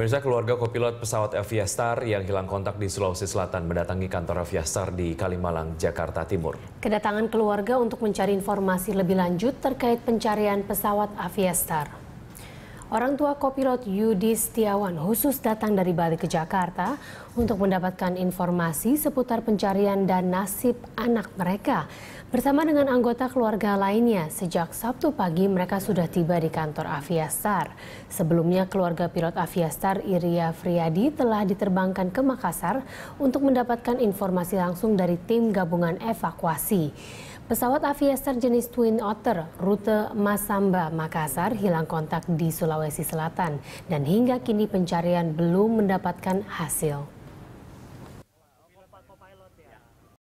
Pemirsa keluarga kopilot pesawat Aviastar yang hilang kontak di Sulawesi Selatan mendatangi kantor Aviastar di Kalimalang, Jakarta Timur. Kedatangan keluarga untuk mencari informasi lebih lanjut terkait pencarian pesawat Aviastar. Orang tua kopilot Yudi Setiawan khusus datang dari Bali ke Jakarta untuk mendapatkan informasi seputar pencarian dan nasib anak mereka. Bersama dengan anggota keluarga lainnya, sejak Sabtu pagi mereka sudah tiba di kantor Aviastar. Sebelumnya keluarga pilot Aviastar Iria Friadi telah diterbangkan ke Makassar untuk mendapatkan informasi langsung dari tim gabungan evakuasi. Pesawat Aviastar jenis Twin Otter rute Masamba Makassar hilang kontak di Sulawesi Sulawesi Selatan dan hingga kini pencarian belum mendapatkan hasil.